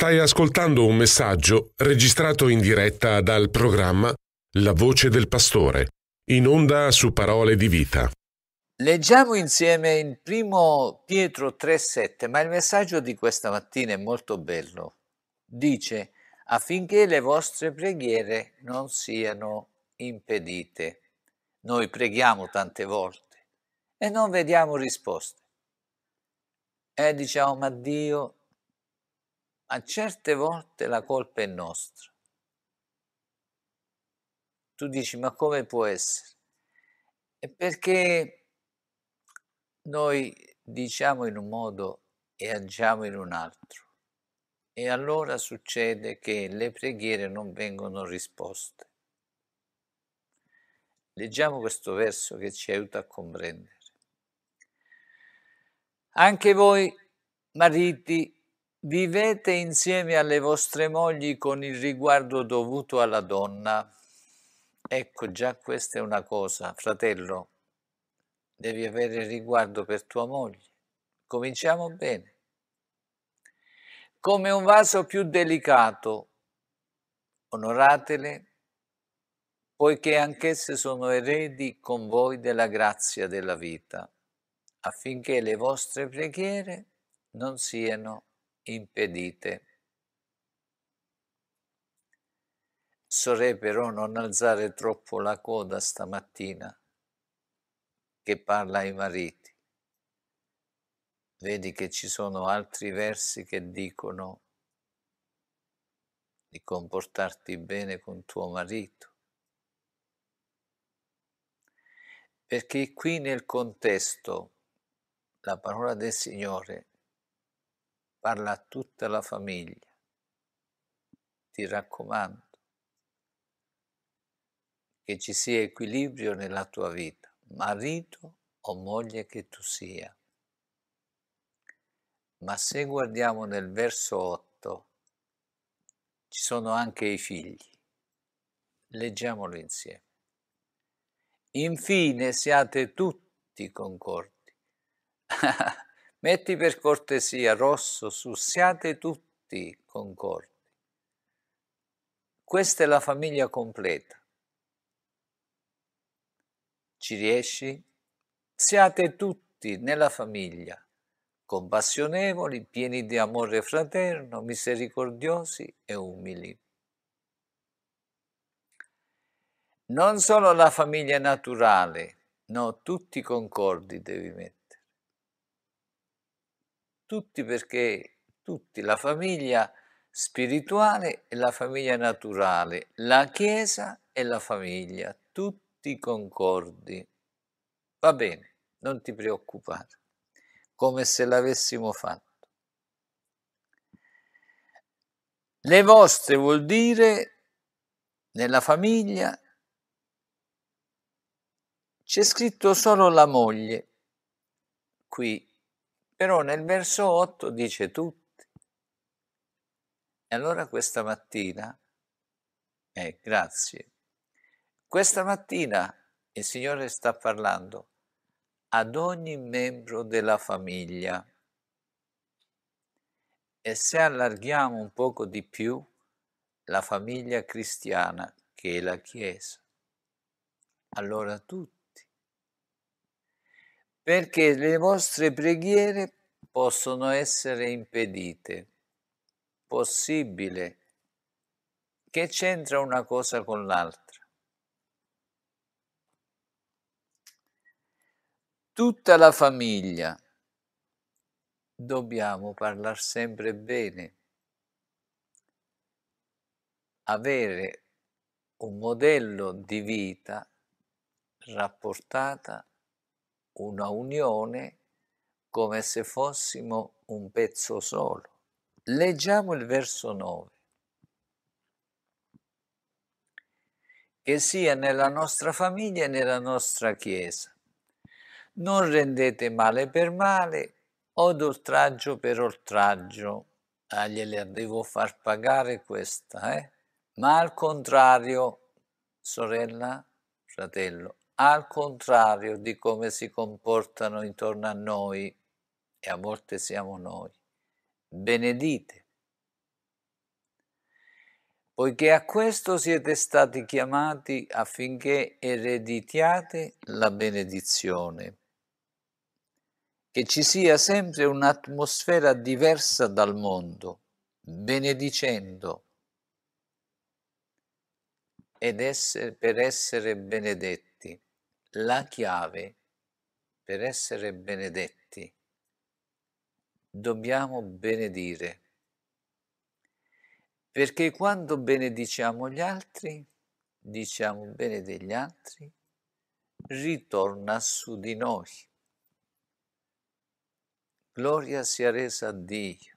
Stai ascoltando un messaggio registrato in diretta dal programma La voce del pastore, in onda su parole di vita. Leggiamo insieme in primo Pietro 3,7, ma il messaggio di questa mattina è molto bello. Dice affinché le vostre preghiere non siano impedite. Noi preghiamo tante volte e non vediamo risposte. E eh, diciamo, ma Dio ma certe volte la colpa è nostra. Tu dici, ma come può essere? È perché noi diciamo in un modo e agiamo in un altro. E allora succede che le preghiere non vengono risposte. Leggiamo questo verso che ci aiuta a comprendere. Anche voi, mariti, Vivete insieme alle vostre mogli con il riguardo dovuto alla donna. Ecco, già questa è una cosa, fratello, devi avere riguardo per tua moglie. Cominciamo bene. Come un vaso più delicato, onoratele, poiché anch'esse sono eredi con voi della grazia della vita, affinché le vostre preghiere non siano impedite. Sorrei però non alzare troppo la coda stamattina che parla ai mariti. Vedi che ci sono altri versi che dicono di comportarti bene con tuo marito. Perché qui nel contesto la parola del Signore parla a tutta la famiglia. Ti raccomando che ci sia equilibrio nella tua vita, marito o moglie che tu sia. Ma se guardiamo nel verso 8, ci sono anche i figli. Leggiamolo insieme. Infine siate tutti concordi. Metti per cortesia rosso su siate tutti concordi. Questa è la famiglia completa. Ci riesci? Siate tutti nella famiglia, compassionevoli, pieni di amore fraterno, misericordiosi e umili. Non solo la famiglia naturale, no, tutti concordi devi mettere tutti perché tutti, la famiglia spirituale e la famiglia naturale, la Chiesa e la famiglia, tutti concordi. Va bene, non ti preoccupare, come se l'avessimo fatto. Le vostre vuol dire nella famiglia c'è scritto solo la moglie qui però nel verso 8 dice tutti. E allora questa mattina, eh, grazie, questa mattina il Signore sta parlando ad ogni membro della famiglia. E se allarghiamo un poco di più la famiglia cristiana che è la Chiesa, allora tutti perché le vostre preghiere possono essere impedite. Possibile. Che c'entra una cosa con l'altra? Tutta la famiglia. Dobbiamo parlare sempre bene. Avere un modello di vita rapportata una unione come se fossimo un pezzo solo. Leggiamo il verso 9. Che sia nella nostra famiglia e nella nostra Chiesa. Non rendete male per male o d'oltraggio per oltraggio. Ah, gliela devo far pagare questa, eh? Ma al contrario, sorella, fratello, al contrario di come si comportano intorno a noi, e a volte siamo noi, benedite, poiché a questo siete stati chiamati affinché ereditiate la benedizione. Che ci sia sempre un'atmosfera diversa dal mondo, benedicendo ed essere, per essere benedetti la chiave per essere benedetti. Dobbiamo benedire. Perché quando benediciamo gli altri, diciamo bene degli altri, ritorna su di noi. Gloria sia resa a Dio.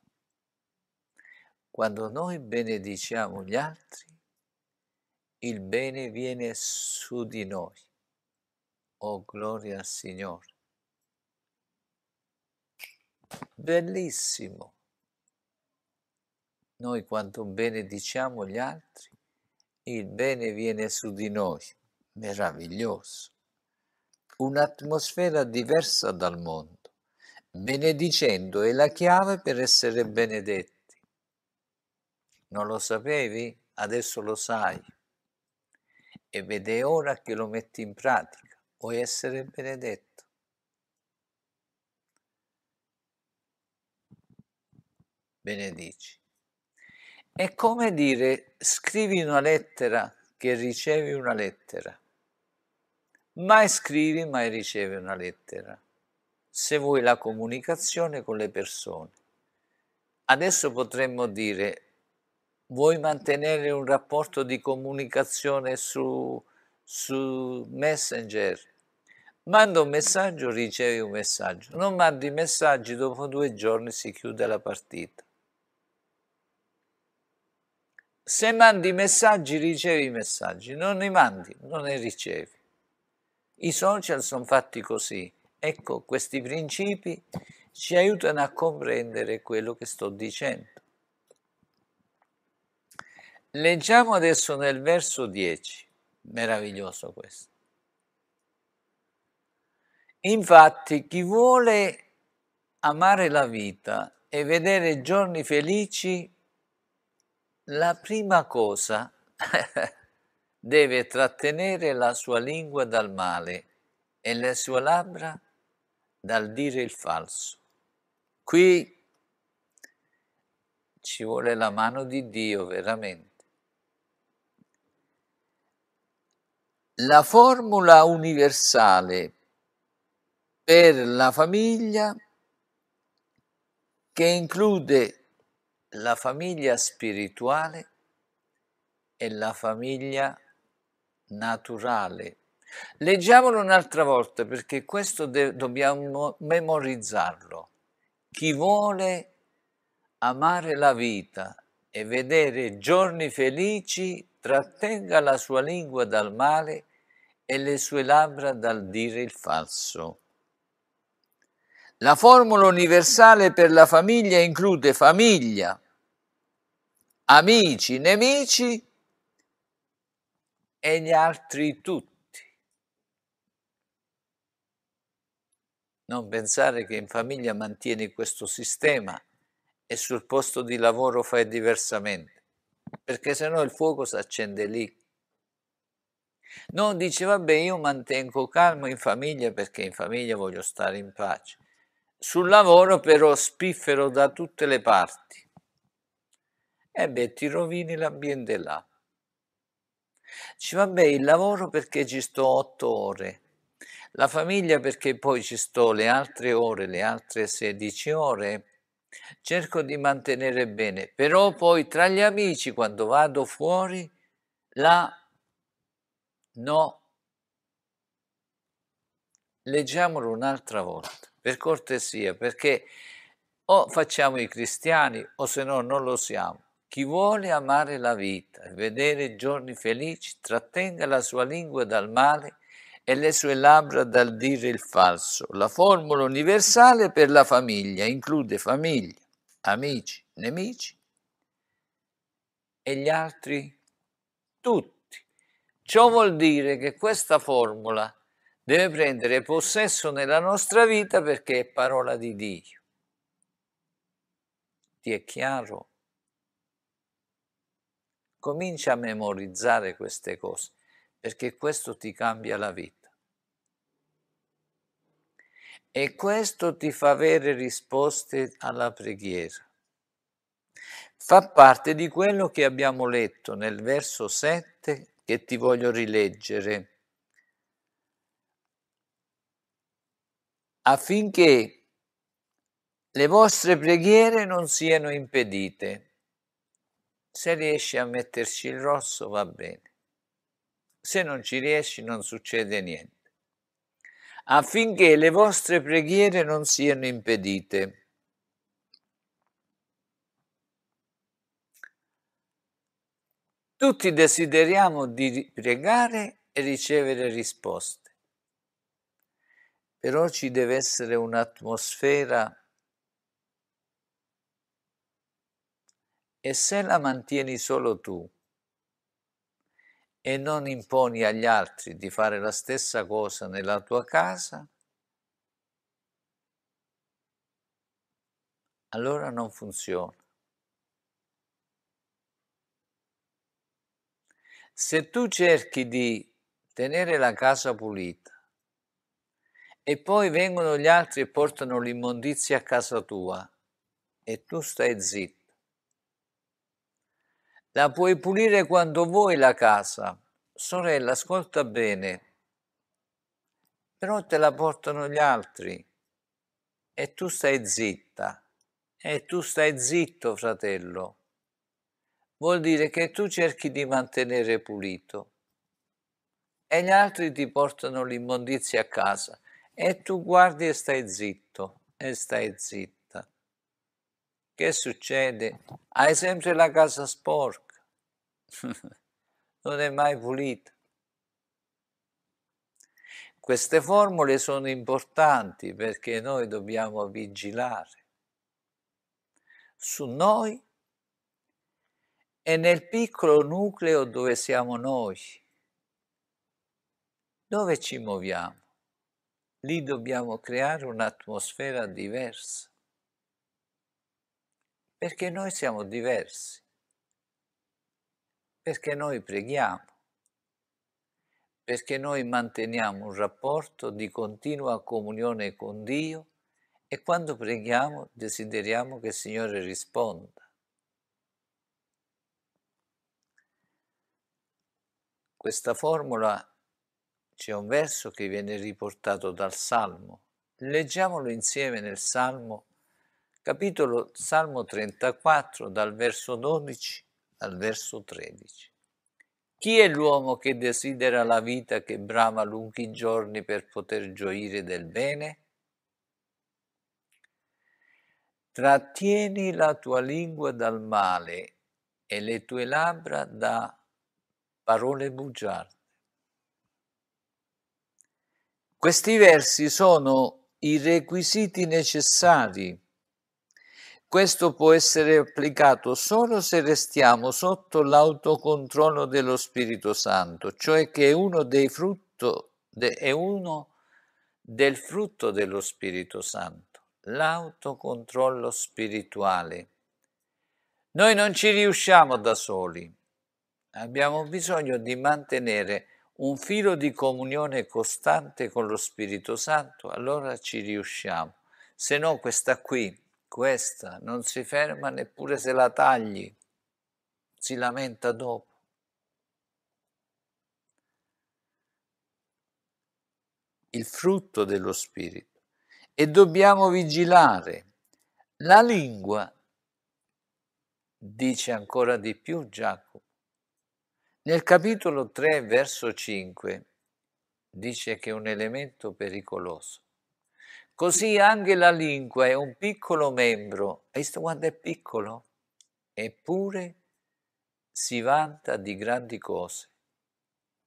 Quando noi benediciamo gli altri, il bene viene su di noi. Oh, gloria al Signore. Bellissimo. Noi quanto benediciamo gli altri, il bene viene su di noi. Meraviglioso. Un'atmosfera diversa dal mondo. Benedicendo è la chiave per essere benedetti. Non lo sapevi? Adesso lo sai. Ed è ora che lo metti in pratica vuoi essere benedetto. Benedici. È come dire scrivi una lettera che ricevi una lettera. Mai scrivi, mai ricevi una lettera. Se vuoi la comunicazione con le persone. Adesso potremmo dire vuoi mantenere un rapporto di comunicazione su, su Messenger? Manda un messaggio, ricevi un messaggio. Non mandi messaggi, dopo due giorni si chiude la partita. Se mandi messaggi, ricevi messaggi. Non ne mandi, non ne ricevi. I social sono fatti così. Ecco, questi principi ci aiutano a comprendere quello che sto dicendo. Leggiamo adesso nel verso 10, meraviglioso questo. Infatti, chi vuole amare la vita e vedere giorni felici, la prima cosa deve trattenere la sua lingua dal male e le sue labbra dal dire il falso. Qui ci vuole la mano di Dio veramente. La formula universale per la famiglia che include la famiglia spirituale e la famiglia naturale. Leggiamolo un'altra volta perché questo de- dobbiamo memorizzarlo. Chi vuole amare la vita e vedere giorni felici, trattenga la sua lingua dal male e le sue labbra dal dire il falso. La formula universale per la famiglia include famiglia, amici, nemici e gli altri tutti. Non pensare che in famiglia mantieni questo sistema e sul posto di lavoro fai diversamente, perché sennò il fuoco si accende lì. Non dice, vabbè, io mantengo calmo in famiglia perché in famiglia voglio stare in pace. Sul lavoro però spiffero da tutte le parti. E eh beh, ti rovini l'ambiente là. Ci va bene il lavoro perché ci sto otto ore, la famiglia perché poi ci sto le altre ore, le altre 16 ore, cerco di mantenere bene, però poi tra gli amici quando vado fuori, là no. Leggiamolo un'altra volta per cortesia, perché o facciamo i cristiani o se no non lo siamo. Chi vuole amare la vita e vedere giorni felici, trattenga la sua lingua dal male e le sue labbra dal dire il falso. La formula universale per la famiglia include famiglia, amici, nemici e gli altri tutti. Ciò vuol dire che questa formula deve prendere possesso nella nostra vita perché è parola di Dio. Ti è chiaro? Comincia a memorizzare queste cose perché questo ti cambia la vita. E questo ti fa avere risposte alla preghiera. Fa parte di quello che abbiamo letto nel verso 7 che ti voglio rileggere. affinché le vostre preghiere non siano impedite. Se riesci a metterci il rosso va bene, se non ci riesci non succede niente. Affinché le vostre preghiere non siano impedite. Tutti desideriamo di pregare e ricevere risposte però ci deve essere un'atmosfera e se la mantieni solo tu e non imponi agli altri di fare la stessa cosa nella tua casa, allora non funziona. Se tu cerchi di tenere la casa pulita, e poi vengono gli altri e portano l'immondizia a casa tua e tu stai zitto. La puoi pulire quando vuoi la casa. Sorella, ascolta bene. Però te la portano gli altri e tu stai zitta. E tu stai zitto, fratello. Vuol dire che tu cerchi di mantenere pulito e gli altri ti portano l'immondizia a casa. E tu guardi e stai zitto, e stai zitta. Che succede? Hai sempre la casa sporca, non è mai pulita. Queste formule sono importanti perché noi dobbiamo vigilare su noi e nel piccolo nucleo dove siamo noi, dove ci muoviamo. Lì dobbiamo creare un'atmosfera diversa, perché noi siamo diversi, perché noi preghiamo, perché noi manteniamo un rapporto di continua comunione con Dio e quando preghiamo desideriamo che il Signore risponda. Questa formula c'è un verso che viene riportato dal Salmo. Leggiamolo insieme nel Salmo, capitolo Salmo 34, dal verso 12 al verso 13. Chi è l'uomo che desidera la vita, che brama lunghi giorni per poter gioire del bene? Trattieni la tua lingua dal male e le tue labbra da parole bugiarde. Questi versi sono i requisiti necessari. Questo può essere applicato solo se restiamo sotto l'autocontrollo dello Spirito Santo, cioè che è uno, frutto, è uno del frutto dello Spirito Santo, l'autocontrollo spirituale. Noi non ci riusciamo da soli, abbiamo bisogno di mantenere un filo di comunione costante con lo Spirito Santo, allora ci riusciamo. Se no questa qui, questa non si ferma neppure se la tagli, si lamenta dopo. Il frutto dello Spirito. E dobbiamo vigilare. La lingua, dice ancora di più Giacomo, nel capitolo 3, verso 5, dice che è un elemento pericoloso. Così anche la lingua è un piccolo membro, hai visto quanto è piccolo? Eppure si vanta di grandi cose.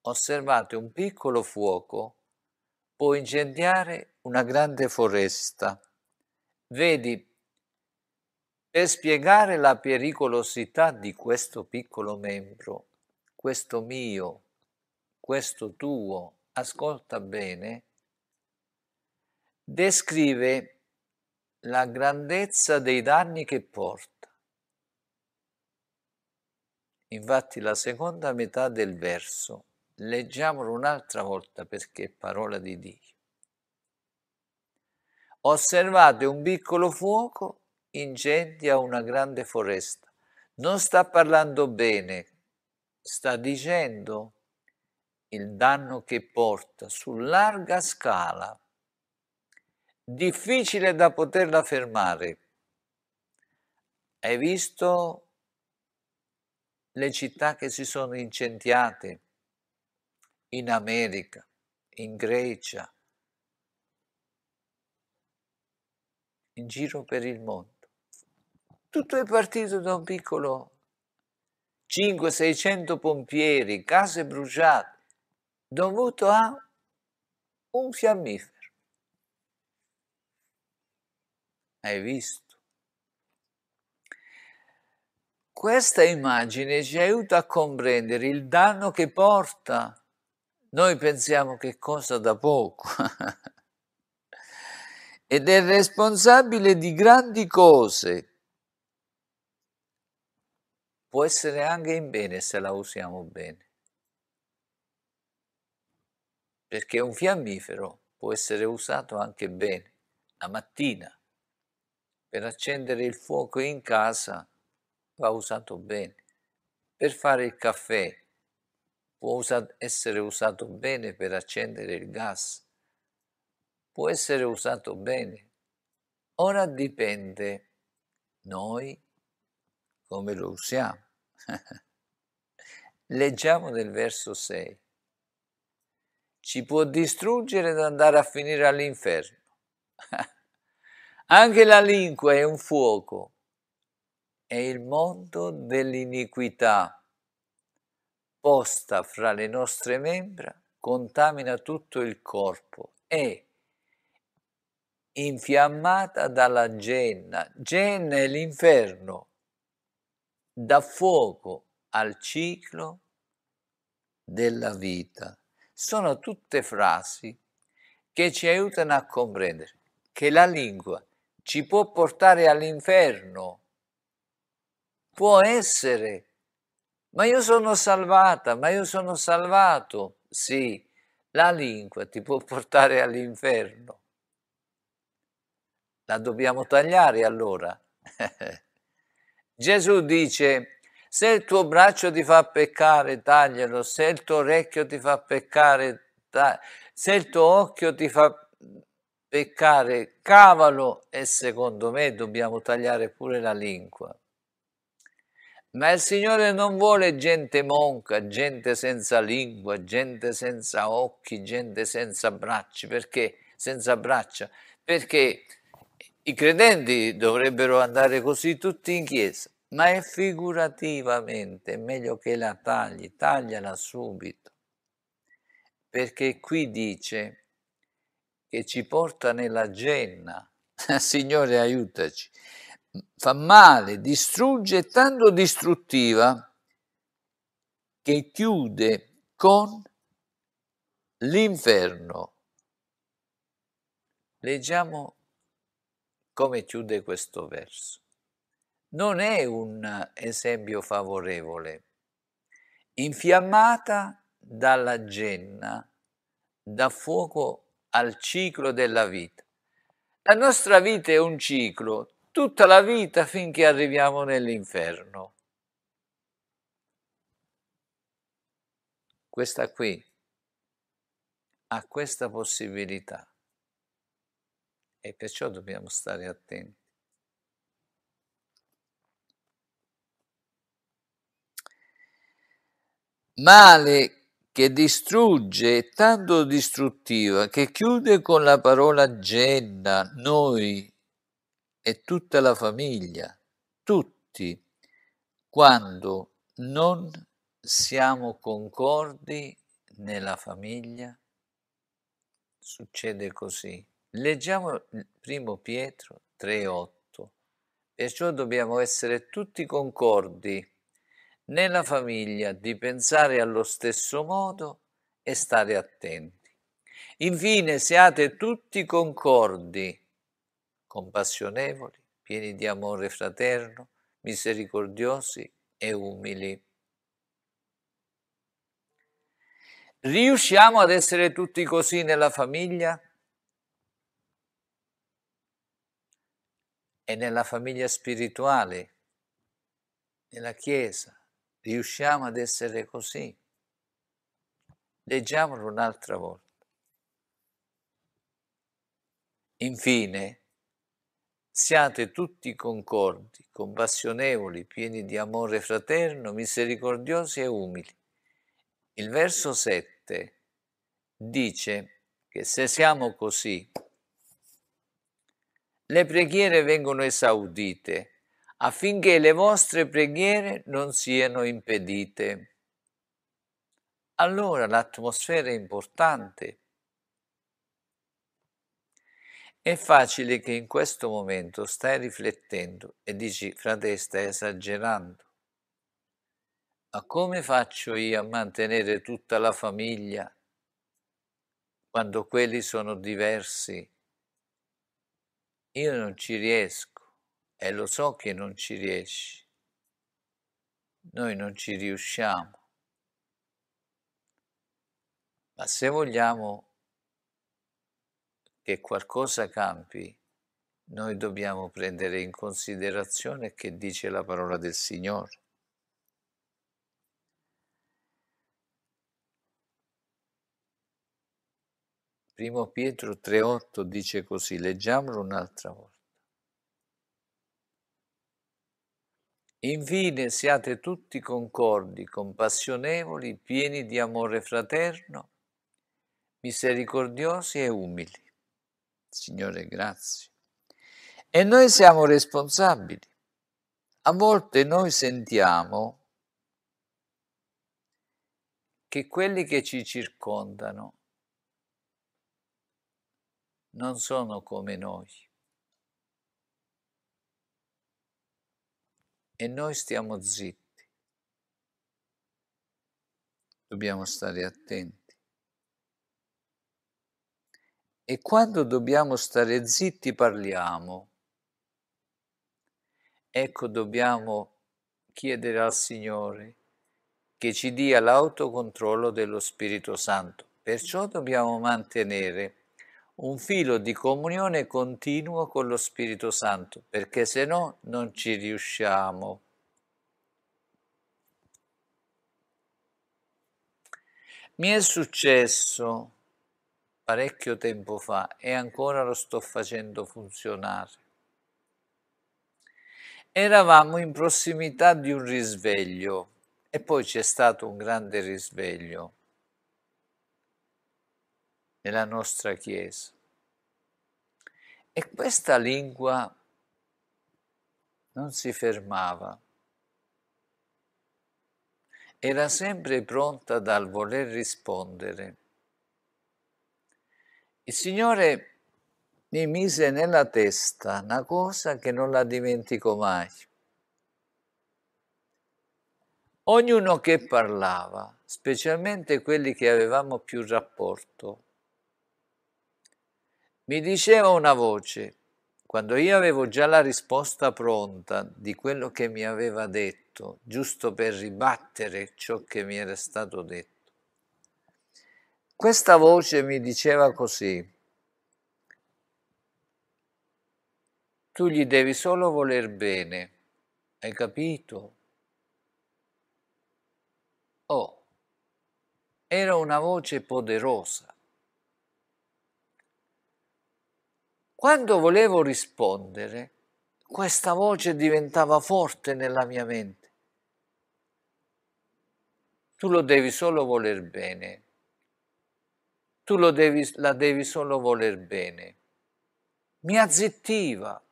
Osservate, un piccolo fuoco può incendiare una grande foresta. Vedi, per spiegare la pericolosità di questo piccolo membro, questo mio, questo tuo, ascolta bene, descrive la grandezza dei danni che porta. Infatti la seconda metà del verso, leggiamolo un'altra volta perché è parola di Dio. Osservate un piccolo fuoco incendia una grande foresta. Non sta parlando bene sta dicendo il danno che porta su larga scala, difficile da poterla fermare. Hai visto le città che si sono incendiate in America, in Grecia, in giro per il mondo. Tutto è partito da un piccolo 5-600 pompieri, case bruciate, dovuto a un fiammifero. Hai visto? Questa immagine ci aiuta a comprendere il danno che porta. Noi pensiamo che costa da poco ed è responsabile di grandi cose può essere anche in bene se la usiamo bene. Perché un fiammifero può essere usato anche bene, la mattina, per accendere il fuoco in casa va usato bene, per fare il caffè può usa essere usato bene per accendere il gas, può essere usato bene. Ora dipende noi come lo usiamo. Leggiamo nel verso 6. Ci può distruggere ed andare a finire all'inferno. Anche la lingua è un fuoco, è il mondo dell'iniquità. Posta fra le nostre membra, contamina tutto il corpo e, infiammata dalla genna, genna è l'inferno, dà fuoco al ciclo della vita. Sono tutte frasi che ci aiutano a comprendere che la lingua ci può portare all'inferno. Può essere, ma io sono salvata, ma io sono salvato. Sì, la lingua ti può portare all'inferno. La dobbiamo tagliare allora. Gesù dice, se il tuo braccio ti fa peccare, taglialo, se il tuo orecchio ti fa peccare, taglialo. se il tuo occhio ti fa peccare, cavalo e secondo me dobbiamo tagliare pure la lingua. Ma il Signore non vuole gente monca, gente senza lingua, gente senza occhi, gente senza bracci, perché senza braccia, perché i credenti dovrebbero andare così tutti in chiesa, ma è figurativamente, meglio che la tagli, tagliala subito, perché qui dice che ci porta nella genna. Signore aiutaci, fa male, distrugge, è tanto distruttiva che chiude con l'inferno. Leggiamo come chiude questo verso. Non è un esempio favorevole. Infiammata dalla genna, dà fuoco al ciclo della vita. La nostra vita è un ciclo, tutta la vita finché arriviamo nell'inferno. Questa qui ha questa possibilità e perciò dobbiamo stare attenti. Male che distrugge è tanto distruttiva che chiude con la parola genna noi e tutta la famiglia, tutti, quando non siamo concordi nella famiglia, succede così Leggiamo 1 Pietro 3,8. Perciò dobbiamo essere tutti concordi nella famiglia di pensare allo stesso modo e stare attenti. Infine siate tutti concordi, compassionevoli, pieni di amore fraterno, misericordiosi e umili. Riusciamo ad essere tutti così nella famiglia? e nella famiglia spirituale, nella Chiesa. Riusciamo ad essere così. Leggiamolo un'altra volta. Infine, siate tutti concordi, compassionevoli, pieni di amore fraterno, misericordiosi e umili. Il verso 7 dice che se siamo così, le preghiere vengono esaudite affinché le vostre preghiere non siano impedite. Allora l'atmosfera è importante. È facile che in questo momento stai riflettendo e dici, frate, stai esagerando. Ma come faccio io a mantenere tutta la famiglia quando quelli sono diversi? Io non ci riesco e lo so che non ci riesci. Noi non ci riusciamo. Ma se vogliamo che qualcosa cambi, noi dobbiamo prendere in considerazione che dice la parola del Signore. Primo Pietro 3,8 dice così, leggiamolo un'altra volta. Infine siate tutti concordi, compassionevoli, pieni di amore fraterno, misericordiosi e umili. Signore, grazie. E noi siamo responsabili. A volte noi sentiamo che quelli che ci circondano non sono come noi. E noi stiamo zitti. Dobbiamo stare attenti. E quando dobbiamo stare zitti parliamo. Ecco dobbiamo chiedere al Signore che ci dia l'autocontrollo dello Spirito Santo. Perciò dobbiamo mantenere un filo di comunione continuo con lo Spirito Santo, perché se no non ci riusciamo. Mi è successo parecchio tempo fa e ancora lo sto facendo funzionare. Eravamo in prossimità di un risveglio e poi c'è stato un grande risveglio nella nostra Chiesa. E questa lingua non si fermava, era sempre pronta dal voler rispondere. Il Signore mi mise nella testa una cosa che non la dimentico mai. Ognuno che parlava, specialmente quelli che avevamo più rapporto, mi diceva una voce, quando io avevo già la risposta pronta di quello che mi aveva detto, giusto per ribattere ciò che mi era stato detto. Questa voce mi diceva così, tu gli devi solo voler bene, hai capito? Oh, era una voce poderosa Quando volevo rispondere, questa voce diventava forte nella mia mente. Tu lo devi solo voler bene. Tu devi, la devi solo voler bene. Mi azzittiva.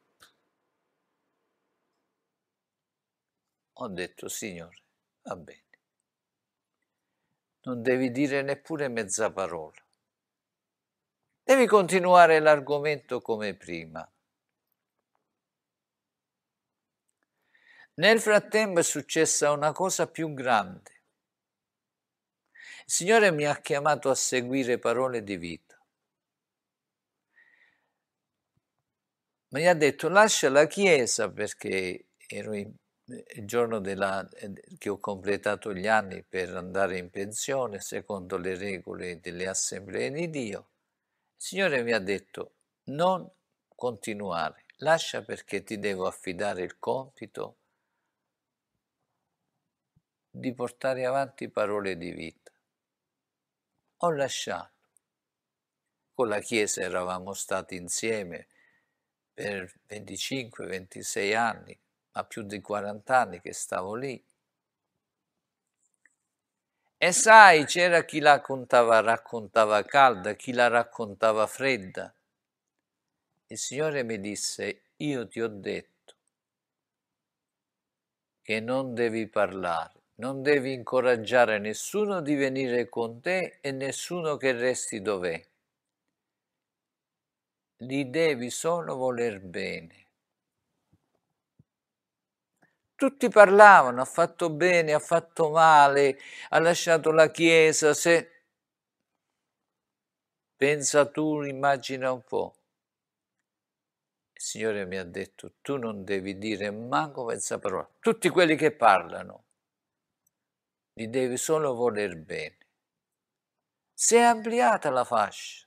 Ho detto, Signore, va bene. Non devi dire neppure mezza parola. Devi continuare l'argomento come prima. Nel frattempo è successa una cosa più grande. Il Signore mi ha chiamato a seguire parole di vita. Mi ha detto lascia la chiesa perché ero in, eh, il giorno della, eh, che ho completato gli anni per andare in pensione secondo le regole delle assemblee di Dio. Signore mi ha detto, non continuare, lascia perché ti devo affidare il compito di portare avanti parole di vita. Ho lasciato. Con la Chiesa eravamo stati insieme per 25-26 anni, ma più di 40 anni che stavo lì e sai, c'era chi la contava, raccontava calda, chi la raccontava fredda. Il Signore mi disse, io ti ho detto che non devi parlare, non devi incoraggiare nessuno di venire con te e nessuno che resti dov'è. Li devi solo voler bene tutti parlavano, ha fatto bene, ha fatto male, ha lasciato la Chiesa, se... Pensa tu, immagina un po'. Il Signore mi ha detto, tu non devi dire manco mezza parola. Tutti quelli che parlano, li devi solo voler bene. Si è ampliata la fascia.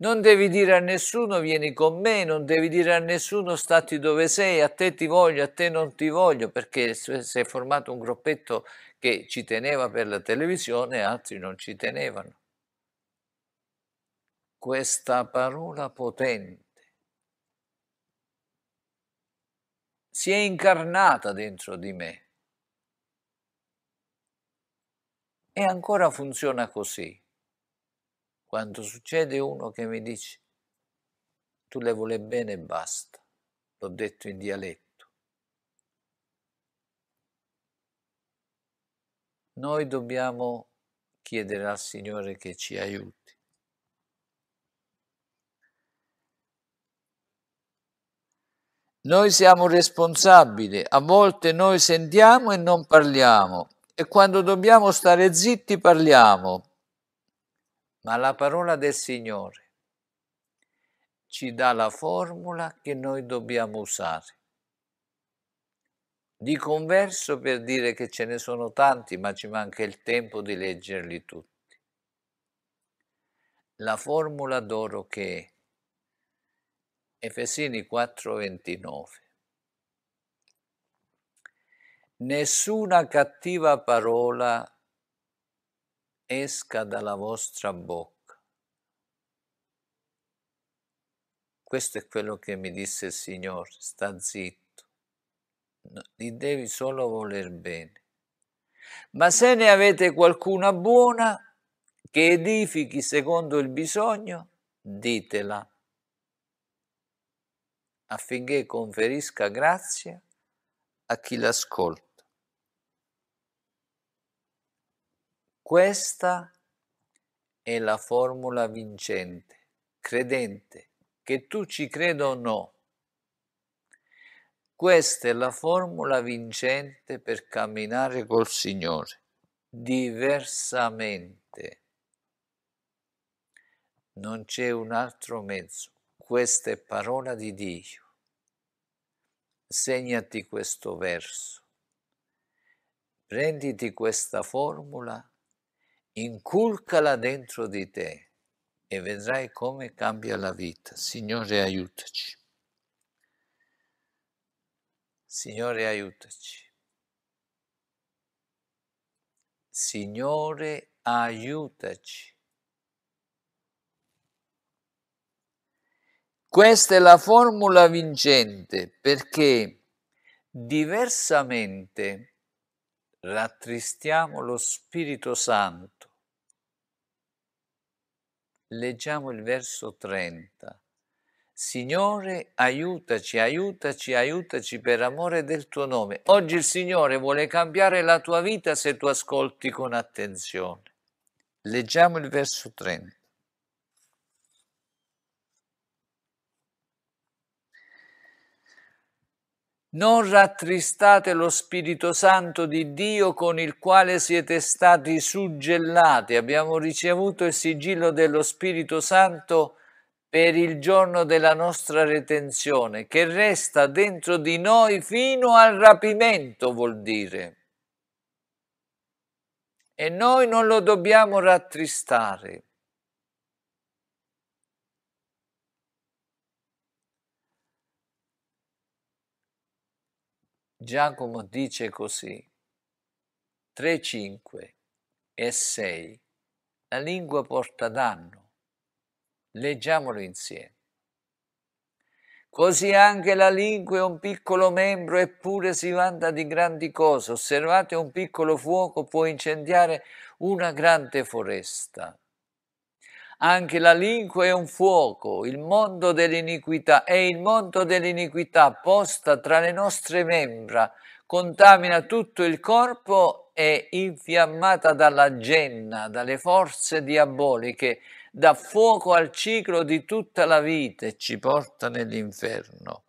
Non devi dire a nessuno vieni con me, non devi dire a nessuno stati dove sei, a te ti voglio, a te non ti voglio, perché si è formato un gruppetto che ci teneva per la televisione, e altri non ci tenevano. Questa parola potente si è incarnata dentro di me e ancora funziona così. Quando succede uno che mi dice tu le vuole bene e basta, l'ho detto in dialetto. Noi dobbiamo chiedere al Signore che ci aiuti. Noi siamo responsabili, a volte noi sentiamo e non parliamo e quando dobbiamo stare zitti parliamo, ma la parola del Signore ci dà la formula che noi dobbiamo usare. Di converso per dire che ce ne sono tanti, ma ci manca il tempo di leggerli tutti. La formula d'oro che è Efesini 4:29. Nessuna cattiva parola esca dalla vostra bocca. Questo è quello che mi disse il Signore, sta zitto, gli devi solo voler bene. Ma se ne avete qualcuna buona che edifichi secondo il bisogno, ditela affinché conferisca grazia a chi l'ascolta. Questa è la formula vincente, credente, che tu ci creda o no. Questa è la formula vincente per camminare col Signore. Diversamente non c'è un altro mezzo. Questa è parola di Dio. Segnati questo verso. Prenditi questa formula inculcala dentro di te e vedrai come cambia la vita. Signore, aiutaci. Signore, aiutaci. Signore, aiutaci. Questa è la formula vincente perché diversamente rattristiamo lo Spirito Santo leggiamo il verso 30. Signore, aiutaci, aiutaci, aiutaci per amore del tuo nome. Oggi il Signore vuole cambiare la tua vita se tu ascolti con attenzione. Leggiamo il verso 30. Non rattristate lo Spirito Santo di Dio con il quale siete stati suggellati. Abbiamo ricevuto il sigillo dello Spirito Santo per il giorno della nostra retenzione, che resta dentro di noi fino al rapimento, vuol dire. E noi non lo dobbiamo rattristare. Giacomo dice così. 3, 5 e 6. La lingua porta danno. Leggiamolo insieme. Così anche la lingua è un piccolo membro eppure si vanta di grandi cose. Osservate un piccolo fuoco può incendiare una grande foresta anche la lingua è un fuoco, il mondo dell'iniquità, è il mondo dell'iniquità posta tra le nostre membra, contamina tutto il corpo e infiammata dalla genna, dalle forze diaboliche, dà fuoco al ciclo di tutta la vita e ci porta nell'inferno.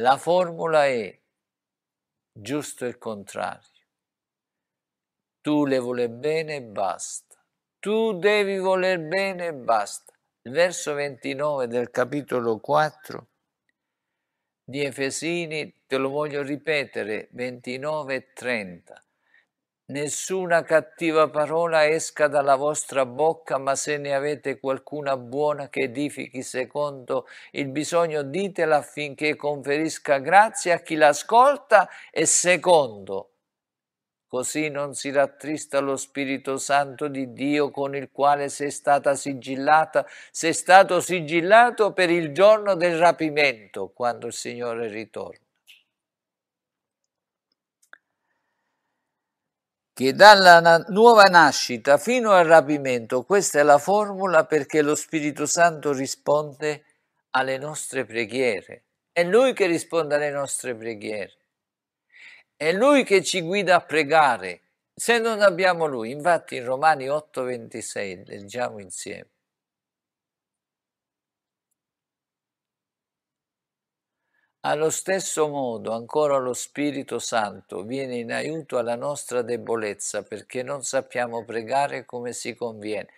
La formula è giusto il contrario. Tu le vuole bene e basta. Tu devi voler bene e basta. Il verso 29 del capitolo 4 di Efesini, te lo voglio ripetere, 29 e 30. Nessuna cattiva parola esca dalla vostra bocca, ma se ne avete qualcuna buona che edifichi secondo il bisogno, ditela affinché conferisca grazia a chi l'ascolta e secondo Così non si rattrista lo Spirito Santo di Dio con il quale sei stata sigillata, sei stato sigillato per il giorno del rapimento, quando il Signore ritorna. che dalla na nuova nascita fino al rapimento, questa è la formula perché lo Spirito Santo risponde alle nostre preghiere. È Lui che risponde alle nostre preghiere. È Lui che ci guida a pregare. Se non abbiamo Lui, infatti in Romani 8:26 leggiamo insieme. Allo stesso modo, ancora lo Spirito Santo viene in aiuto alla nostra debolezza perché non sappiamo pregare come si conviene.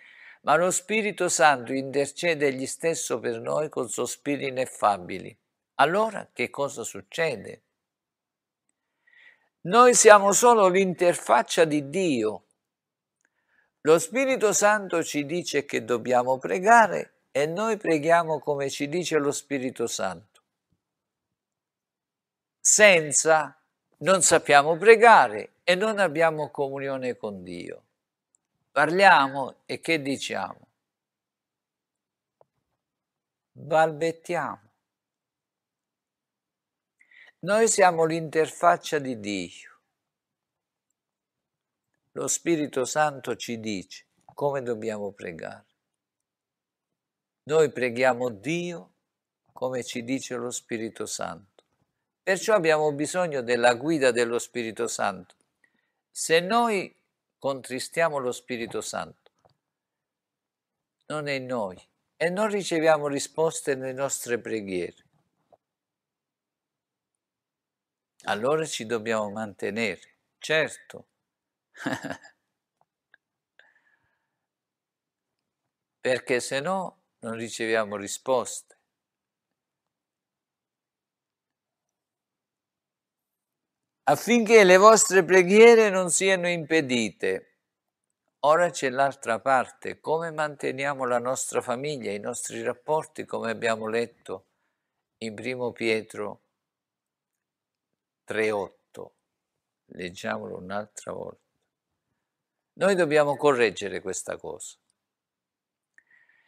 Ma lo Spirito Santo intercede egli stesso per noi con sospiri ineffabili. Allora che cosa succede? Noi siamo solo l'interfaccia di Dio. Lo Spirito Santo ci dice che dobbiamo pregare e noi preghiamo come ci dice lo Spirito Santo. Senza non sappiamo pregare e non abbiamo comunione con Dio. Parliamo e che diciamo? Balbettiamo. Noi siamo l'interfaccia di Dio. Lo Spirito Santo ci dice come dobbiamo pregare. Noi preghiamo Dio come ci dice lo Spirito Santo. Perciò abbiamo bisogno della guida dello Spirito Santo. Se noi contristiamo lo Spirito Santo, non è in noi, e non riceviamo risposte nelle nostre preghiere, allora ci dobbiamo mantenere, certo. Perché se no non riceviamo risposte. Affinché le vostre preghiere non siano impedite. Ora c'è l'altra parte, come manteniamo la nostra famiglia, i nostri rapporti, come abbiamo letto in primo Pietro 3.8. Leggiamolo un'altra volta. Noi dobbiamo correggere questa cosa.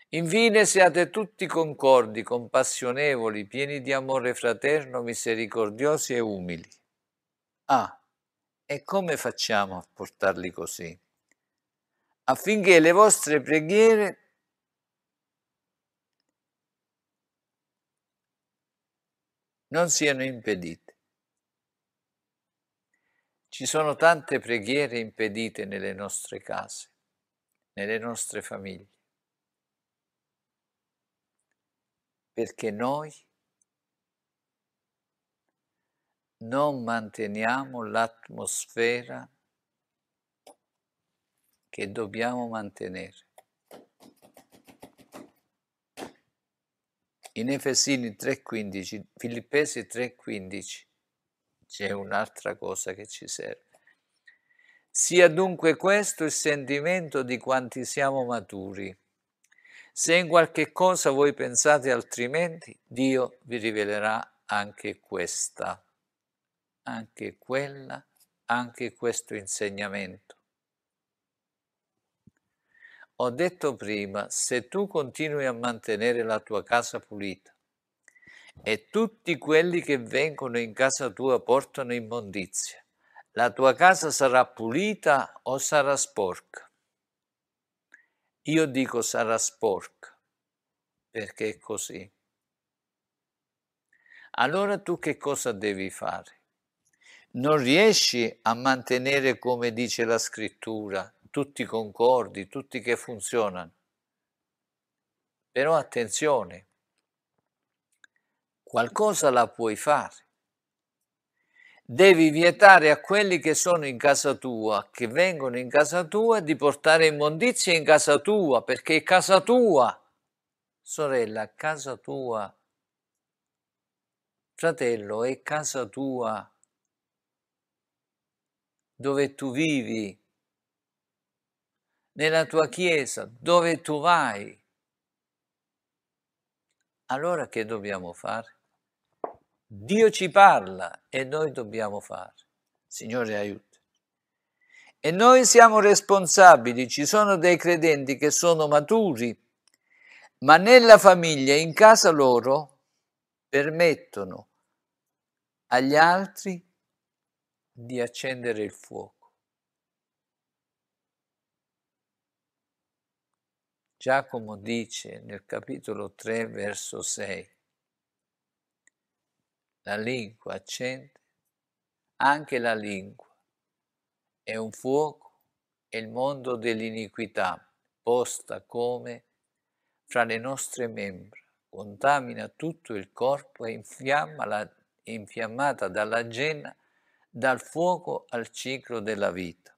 Infine siate tutti concordi, compassionevoli, pieni di amore fraterno, misericordiosi e umili. Ah, e come facciamo a portarli così? Affinché le vostre preghiere non siano impedite. Ci sono tante preghiere impedite nelle nostre case, nelle nostre famiglie, perché noi non manteniamo l'atmosfera che dobbiamo mantenere. In Efesini 3.15, Filippesi 3.15, c'è un'altra cosa che ci serve. Sia dunque questo il sentimento di quanti siamo maturi. Se in qualche cosa voi pensate altrimenti, Dio vi rivelerà anche questa, anche quella, anche questo insegnamento. Ho detto prima, se tu continui a mantenere la tua casa pulita, e tutti quelli che vengono in casa tua portano immondizia. La tua casa sarà pulita o sarà sporca? Io dico sarà sporca, perché è così. Allora tu che cosa devi fare? Non riesci a mantenere, come dice la scrittura, tutti concordi, tutti che funzionano. Però attenzione, qualcosa la puoi fare. Devi vietare a quelli che sono in casa tua, che vengono in casa tua, di portare immondizie in casa tua, perché è casa tua. Sorella, casa tua. Fratello, è casa tua dove tu vivi, nella tua chiesa, dove tu vai. Allora che dobbiamo fare? Dio ci parla e noi dobbiamo fare. Signore, aiuta. E noi siamo responsabili, ci sono dei credenti che sono maturi, ma nella famiglia, in casa loro, permettono agli altri di accendere il fuoco. Giacomo dice nel capitolo 3, verso 6, la lingua accende, anche la lingua è un fuoco e il mondo dell'iniquità posta come fra le nostre membra contamina tutto il corpo e infiamma la, infiammata dalla genna dal fuoco al ciclo della vita.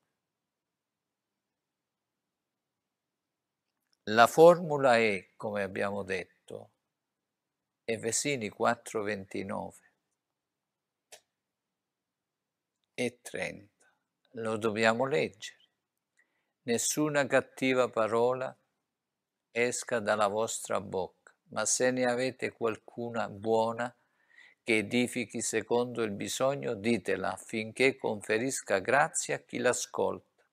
La formula è, come abbiamo detto, Efesini 4:29. e 30. Lo dobbiamo leggere. Nessuna cattiva parola esca dalla vostra bocca, ma se ne avete qualcuna buona che edifichi secondo il bisogno, ditela affinché conferisca grazia a chi l'ascolta.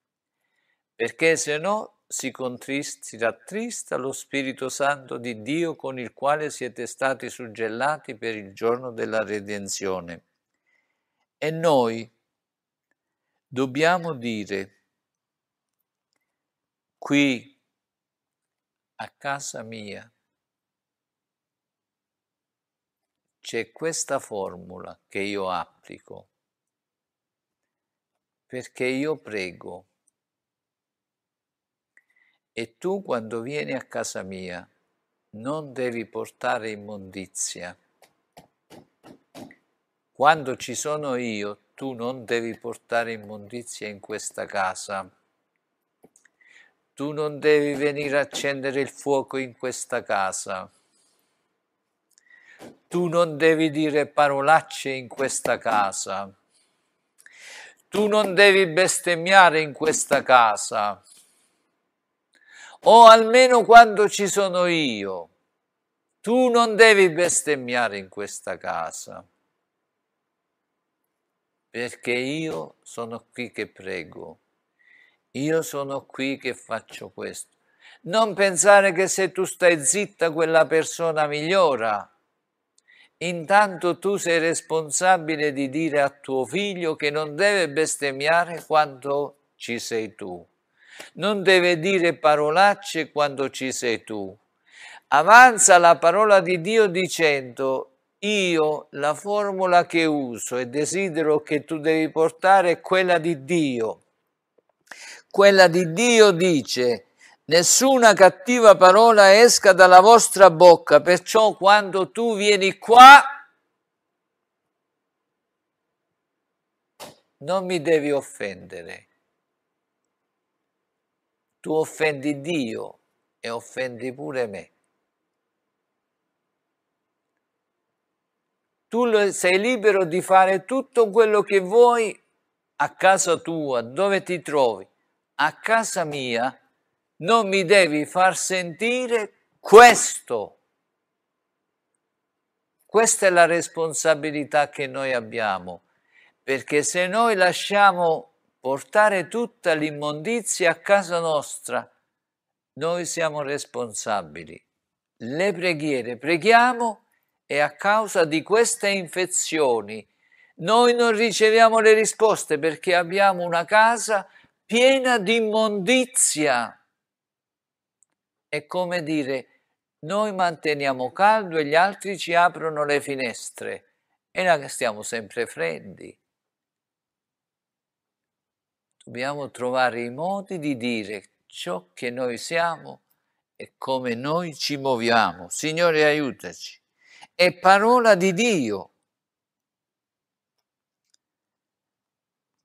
Perché se no si, contrista, si rattrista lo Spirito Santo di Dio con il quale siete stati suggellati per il giorno della redenzione. E noi, dobbiamo dire qui a casa mia c'è questa formula che io applico perché io prego e tu quando vieni a casa mia non devi portare immondizia. Quando ci sono io, tu non devi portare immondizia in questa casa, tu non devi venire a accendere il fuoco in questa casa, tu non devi dire parolacce in questa casa, tu non devi bestemmiare in questa casa, o almeno quando ci sono io, tu non devi bestemmiare in questa casa perché io sono qui che prego, io sono qui che faccio questo. Non pensare che se tu stai zitta quella persona migliora. Intanto tu sei responsabile di dire a tuo figlio che non deve bestemmiare quando ci sei tu. Non deve dire parolacce quando ci sei tu. Avanza la parola di Dio dicendo io la formula che uso e desidero che tu devi portare è quella di Dio. Quella di Dio dice, nessuna cattiva parola esca dalla vostra bocca, perciò quando tu vieni qua non mi devi offendere. Tu offendi Dio e offendi pure me. tu sei libero di fare tutto quello che vuoi a casa tua, dove ti trovi. A casa mia non mi devi far sentire questo. Questa è la responsabilità che noi abbiamo, perché se noi lasciamo portare tutta l'immondizia a casa nostra, noi siamo responsabili. Le preghiere, preghiamo e a causa di queste infezioni noi non riceviamo le risposte perché abbiamo una casa piena di immondizia. È come dire, noi manteniamo caldo e gli altri ci aprono le finestre e noi stiamo sempre freddi. Dobbiamo trovare i modi di dire ciò che noi siamo e come noi ci muoviamo. Signore, aiutaci è parola di Dio.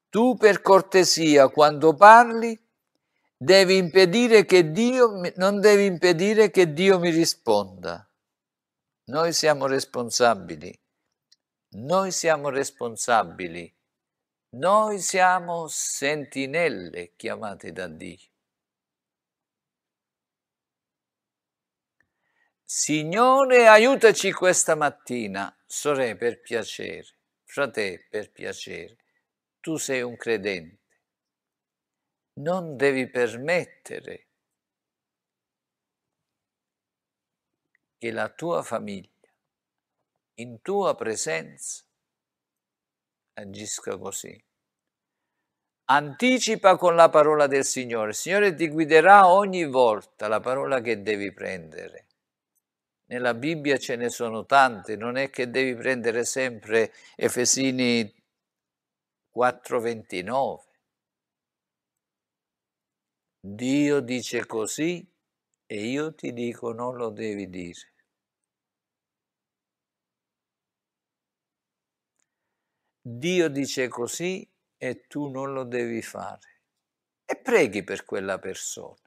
Tu per cortesia, quando parli, devi impedire che Dio, non devi impedire che Dio mi risponda. Noi siamo responsabili, noi siamo responsabili, noi siamo sentinelle chiamate da Dio. Signore, aiutaci questa mattina, sorelle, per piacere, fratello, per piacere. Tu sei un credente. Non devi permettere che la tua famiglia, in tua presenza, agisca così. Anticipa con la parola del Signore. Il Signore ti guiderà ogni volta la parola che devi prendere nella Bibbia ce ne sono tante, non è che devi prendere sempre Efesini 4:29. Dio dice così e io ti dico non lo devi dire. Dio dice così e tu non lo devi fare. E preghi per quella persona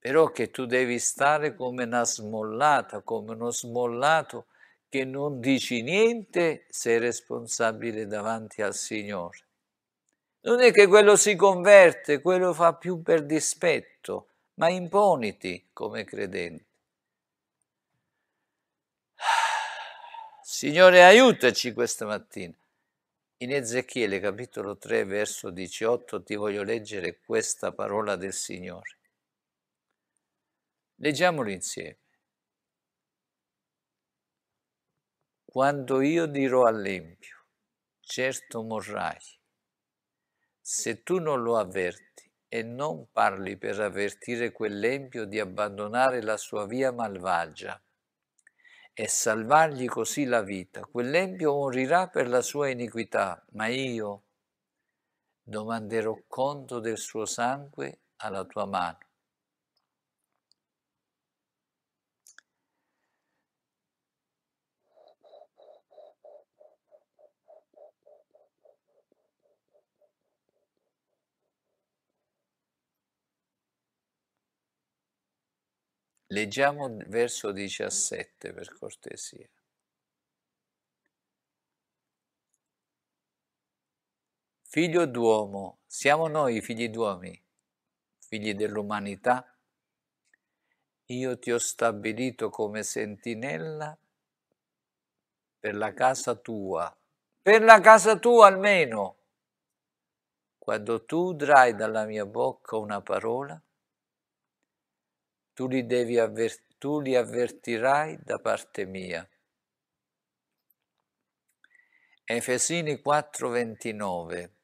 però che tu devi stare come una smollata, come uno smollato che non dici niente, sei responsabile davanti al Signore. Non è che quello si converte, quello fa più per dispetto, ma imponiti come credente. Signore, aiutaci questa mattina. In Ezechiele capitolo 3, verso 18, ti voglio leggere questa parola del Signore. Leggiamolo insieme. Quando io dirò all'empio, certo morrai, se tu non lo avverti e non parli per avvertire quell'empio di abbandonare la sua via malvagia e salvargli così la vita, quell'empio morirà per la sua iniquità, ma io domanderò conto del suo sangue alla tua mano Leggiamo verso 17 per cortesia. Figlio d'uomo, siamo noi figli d'uomo, figli dell'umanità. Io ti ho stabilito come sentinella per la casa tua, per la casa tua almeno. Quando tu udrai dalla mia bocca una parola, tu li, devi avver- tu li avvertirai da parte mia. Efesini 4:29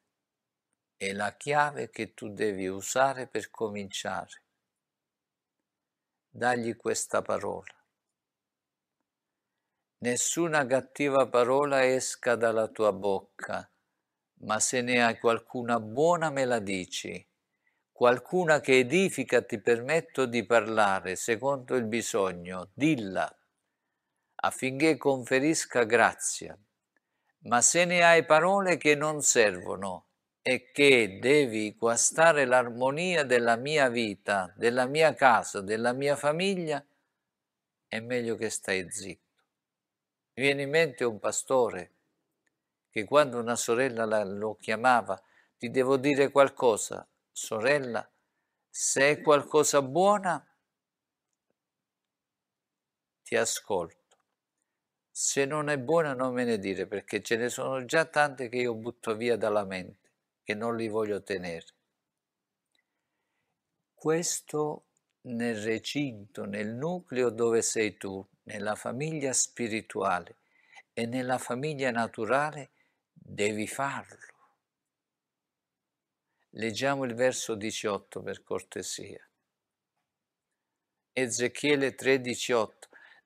è la chiave che tu devi usare per cominciare. Dagli questa parola. Nessuna cattiva parola esca dalla tua bocca, ma se ne hai qualcuna buona me la dici qualcuna che edifica ti permetto di parlare secondo il bisogno, dilla, affinché conferisca grazia. Ma se ne hai parole che non servono e che devi guastare l'armonia della mia vita, della mia casa, della mia famiglia, è meglio che stai zitto. Mi viene in mente un pastore che quando una sorella lo chiamava, ti devo dire qualcosa, sorella, se è qualcosa buona, ti ascolto. Se non è buona non me ne dire, perché ce ne sono già tante che io butto via dalla mente, che non li voglio tenere. Questo nel recinto, nel nucleo dove sei tu, nella famiglia spirituale e nella famiglia naturale, devi farlo Leggiamo il verso 18 per cortesia. Ezechiele 3:18.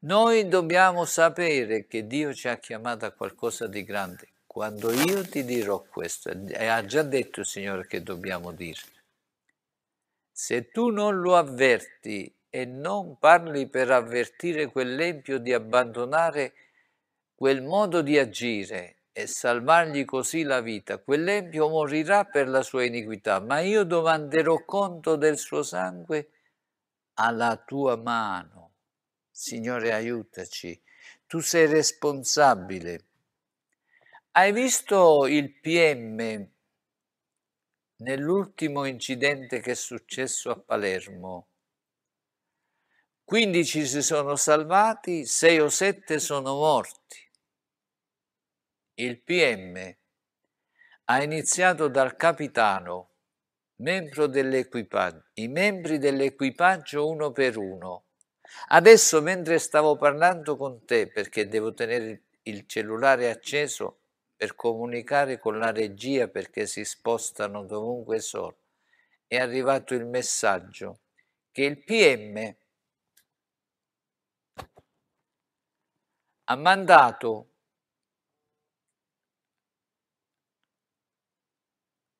Noi dobbiamo sapere che Dio ci ha chiamato a qualcosa di grande. Quando io ti dirò questo, e ha già detto il Signore che dobbiamo dire, se tu non lo avverti e non parli per avvertire quell'empio di abbandonare quel modo di agire e salvargli così la vita. Quell'empio morirà per la sua iniquità, ma io domanderò conto del suo sangue alla tua mano. Signore, aiutaci. Tu sei responsabile. Hai visto il PM nell'ultimo incidente che è successo a Palermo? 15 si sono salvati, 6 o 7 sono morti il PM ha iniziato dal capitano, membro dell'equipaggio, i membri dell'equipaggio uno per uno. Adesso mentre stavo parlando con te, perché devo tenere il cellulare acceso per comunicare con la regia perché si spostano dovunque sono, è arrivato il messaggio che il PM ha mandato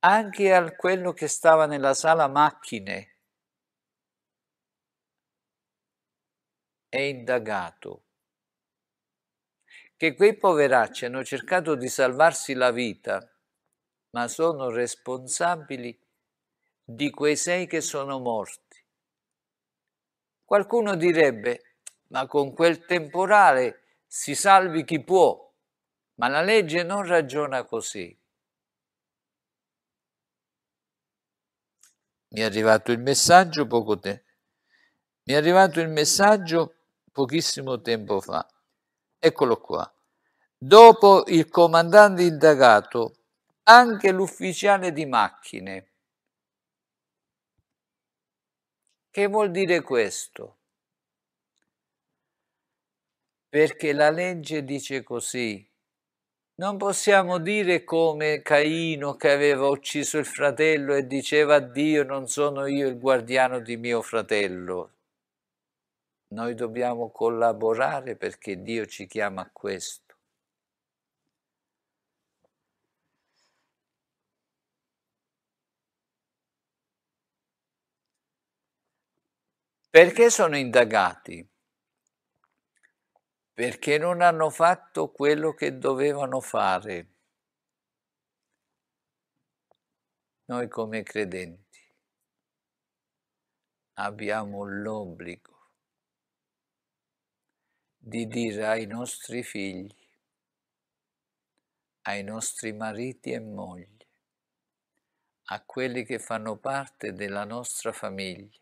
anche a quello che stava nella sala macchine è indagato che quei poveracci hanno cercato di salvarsi la vita ma sono responsabili di quei sei che sono morti qualcuno direbbe ma con quel temporale si salvi chi può ma la legge non ragiona così Mi è arrivato il messaggio poco tempo. Mi è arrivato il messaggio pochissimo tempo fa. Eccolo qua. Dopo il comandante indagato, anche l'ufficiale di macchine. Che vuol dire questo? Perché la legge dice così, non possiamo dire come Caino che aveva ucciso il fratello e diceva a Dio non sono io il guardiano di mio fratello. Noi dobbiamo collaborare perché Dio ci chiama a questo. Perché sono indagati? perché non hanno fatto quello che dovevano fare. Noi come credenti abbiamo l'obbligo di dire ai nostri figli, ai nostri mariti e mogli, a quelli che fanno parte della nostra famiglia,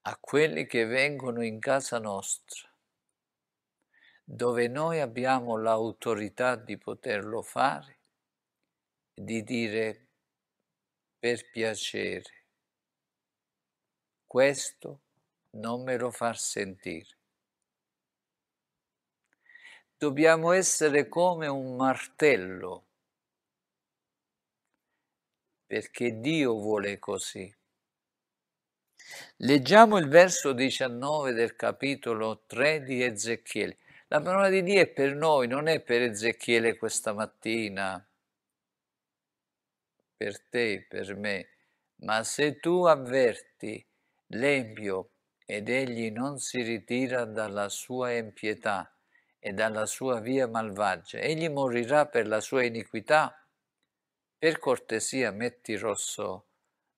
a quelli che vengono in casa nostra, dove noi abbiamo l'autorità di poterlo fare, di dire per piacere, questo non me lo far sentire. Dobbiamo essere come un martello, perché Dio vuole così. Leggiamo il verso 19 del capitolo 3 di Ezechiele. La parola di Dio è per noi, non è per Ezechiele questa mattina, per te, per me. Ma se tu avverti l'empio ed egli non si ritira dalla sua impietà e dalla sua via malvagia, egli morirà per la sua iniquità, per cortesia metti rosso,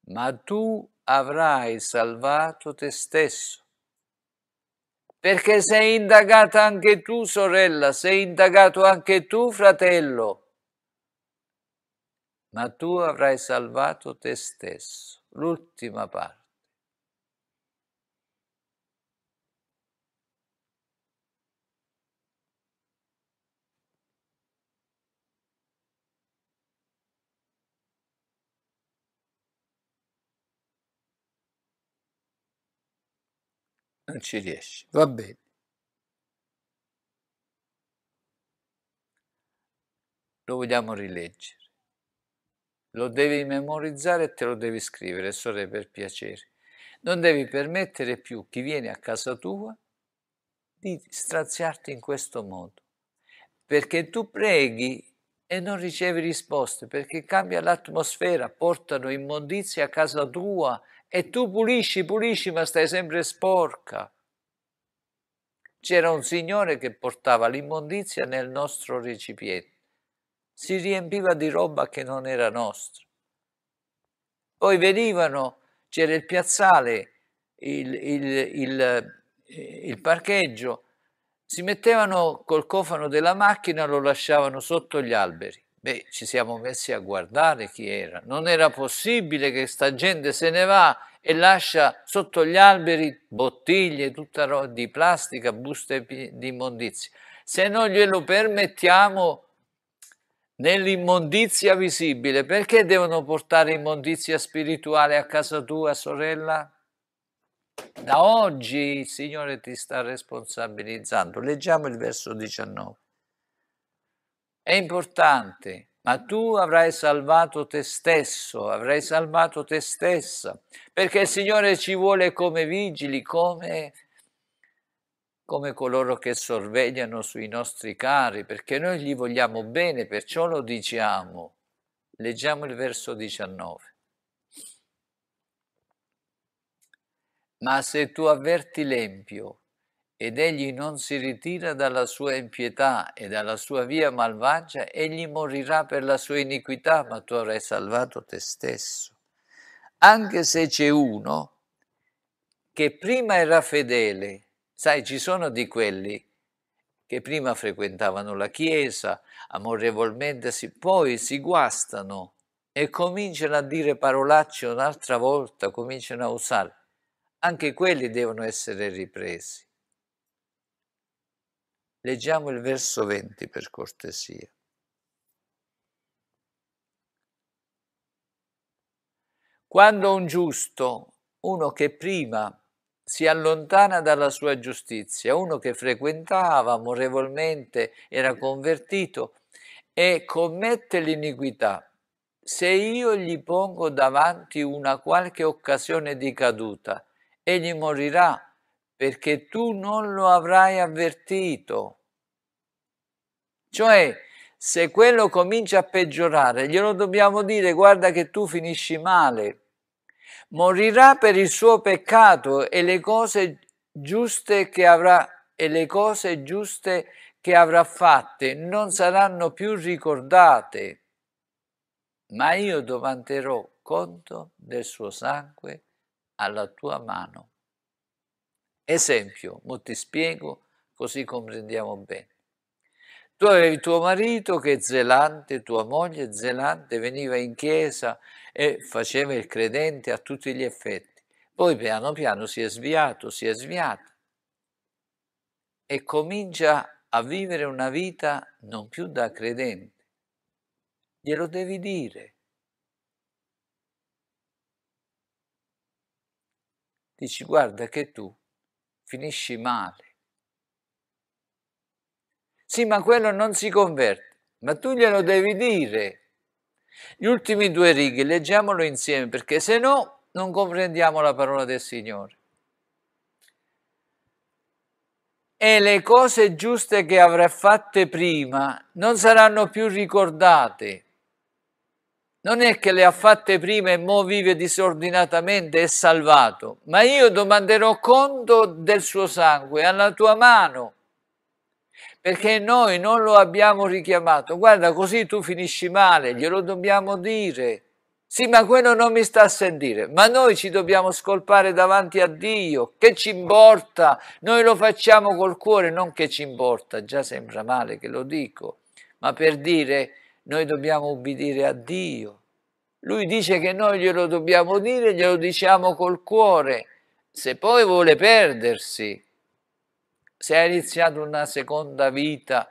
ma tu avrai salvato te stesso perché sei indagata anche tu, sorella, sei indagato anche tu, fratello. Ma tu avrai salvato te stesso. L'ultima parte. non ci riesci, va bene. Lo vogliamo rileggere. Lo devi memorizzare e te lo devi scrivere, solo per piacere. Non devi permettere più chi viene a casa tua di straziarti in questo modo, perché tu preghi e non ricevi risposte, perché cambia l'atmosfera, portano immondizie a casa tua e tu pulisci, pulisci, ma stai sempre sporca. C'era un signore che portava l'immondizia nel nostro recipiente. Si riempiva di roba che non era nostra. Poi venivano, c'era il piazzale, il, il, il, il parcheggio, si mettevano col cofano della macchina, lo lasciavano sotto gli alberi. Beh, ci siamo messi a guardare chi era. Non era possibile che sta gente se ne va e lascia sotto gli alberi bottiglie tutta ro- di plastica, buste di immondizia. Se non glielo permettiamo nell'immondizia visibile, perché devono portare immondizia spirituale a casa tua, sorella? Da oggi il Signore ti sta responsabilizzando. Leggiamo il verso 19 è importante, ma tu avrai salvato te stesso, avrai salvato te stessa, perché il Signore ci vuole come vigili, come, come coloro che sorvegliano sui nostri cari, perché noi gli vogliamo bene, perciò lo diciamo. Leggiamo il verso 19. Ma se tu avverti l'empio ed egli non si ritira dalla sua impietà e dalla sua via malvagia, egli morirà per la sua iniquità, ma tu avrai salvato te stesso. Anche se c'è uno che prima era fedele, sai, ci sono di quelli che prima frequentavano la chiesa amorevolmente, poi si guastano e cominciano a dire parolacce un'altra volta, cominciano a usare. Anche quelli devono essere ripresi Leggiamo il verso 20 per cortesia. Quando un giusto, uno che prima si allontana dalla sua giustizia, uno che frequentava amorevolmente, era convertito e commette l'iniquità, se io gli pongo davanti una qualche occasione di caduta, egli morirà perché tu non lo avrai avvertito cioè, se quello comincia a peggiorare, glielo dobbiamo dire, guarda che tu finisci male. Morirà per il suo peccato e le cose giuste che avrà, e le cose giuste che avrà fatte non saranno più ricordate. Ma io domanderò conto del suo sangue alla tua mano. Esempio, mo ti spiego così comprendiamo bene. Tu avevi tuo marito che è zelante, tua moglie è zelante, veniva in chiesa e faceva il credente a tutti gli effetti. Poi piano piano si è sviato, si è sviato e comincia a vivere una vita non più da credente. Glielo devi dire. Dici guarda che tu finisci male sì, ma quello non si converte, ma tu glielo devi dire. Gli ultimi due righe, leggiamolo insieme, perché se no non comprendiamo la parola del Signore. E le cose giuste che avrà fatte prima non saranno più ricordate. Non è che le ha fatte prima e mo vive disordinatamente e salvato, ma io domanderò conto del suo sangue alla tua mano perché noi non lo abbiamo richiamato. Guarda, così tu finisci male, glielo dobbiamo dire. Sì, ma quello non mi sta a sentire, ma noi ci dobbiamo scolpare davanti a Dio, che ci importa? Noi lo facciamo col cuore, non che ci importa, già sembra male che lo dico, ma per dire noi dobbiamo ubbidire a Dio. Lui dice che noi glielo dobbiamo dire, glielo diciamo col cuore, se poi vuole perdersi, se hai iniziato una seconda vita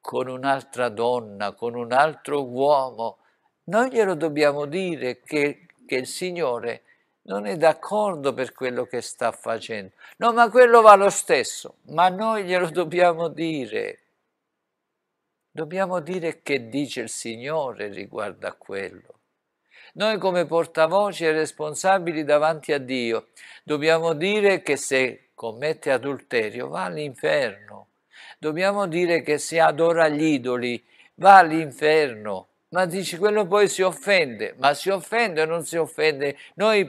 con un'altra donna, con un altro uomo, noi glielo dobbiamo dire che, che il Signore non è d'accordo per quello che sta facendo. No, ma quello va lo stesso, ma noi glielo dobbiamo dire. Dobbiamo dire che dice il Signore riguardo a quello. Noi come portavoce responsabili davanti a Dio dobbiamo dire che se commette adulterio va all'inferno, dobbiamo dire che se adora gli idoli va all'inferno, ma dici quello poi si offende, ma si offende o non si offende? Noi